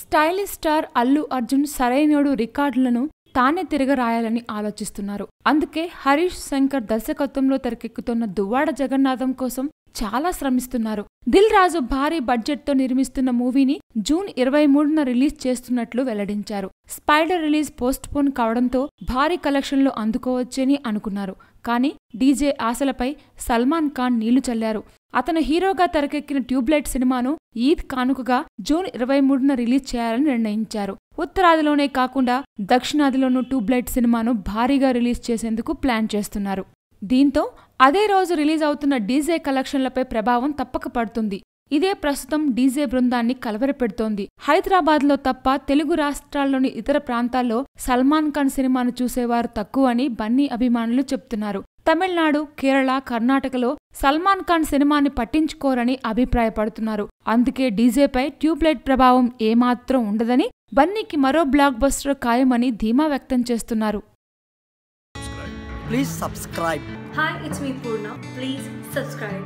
Stylish star Allu Arjun సరైనడు రికార్డులను తానే తిరగరాయాలని ఆలోచిస్తున్నారు అందుకే హరీష్ శంకర్ దర్శకత్వంలో తెరకెక్కుతున్న దువ్వాడ జగన్నాథం కోసం చాలా శ్రమిస్తున్నారు దిల్ రాజు భారీ బడ్జెట్తో నిర్మిస్తున్న మూవీని జూన్ ఇరవై మూడున రిలీజ్ చేస్తున్నట్లు వెల్లడించారు స్పైడర్ రిలీజ్ పోస్ట్ పోన్ కావడంతో భారీ కలెక్షన్లు అందుకోవచ్చని అనుకున్నారు కానీ డీజే ఆశలపై సల్మాన్ ఖాన్ నీళ్లు చల్లారు అతను హీరోగా తెరకెక్కిన ట్యూబ్లైట్ సినిమాను ఈద్ కానుకగా జూన్ ఇరవై మూడున రిలీజ్ చేయాలని నిర్ణయించారు ఉత్తరాదిలోనే కాకుండా దక్షిణాదిలోనూ ట్యూబ్లైట్ సినిమాను భారీగా రిలీజ్ చేసేందుకు ప్లాన్ చేస్తున్నారు దీంతో అదే రోజు రిలీజ్ అవుతున్న డీజే కలెక్షన్లపై ప్రభావం తప్పక పడుతుంది ఇదే ప్రస్తుతం డీజే బృందాన్ని కలవరపెడుతోంది హైదరాబాద్లో తప్ప తెలుగు రాష్ట్రాల్లోని ఇతర ప్రాంతాల్లో సల్మాన్ ఖాన్ సినిమాను చూసేవారు తక్కువ అని బన్నీ అభిమానులు చెప్తున్నారు తమిళనాడు కేరళ కర్ణాటకలో సల్మాన్ ఖాన్ సినిమాని పట్టించుకోరని అభిప్రాయపడుతున్నారు అందుకే డీజేపై ట్యూబ్లైట్ ప్రభావం ఏమాత్రం ఉండదని బన్నీకి మరో బ్లాక్ బస్టర్ ఖాయమని ధీమా వ్యక్తం చేస్తున్నారు Please subscribe. Hi, it's me Purna. Please subscribe.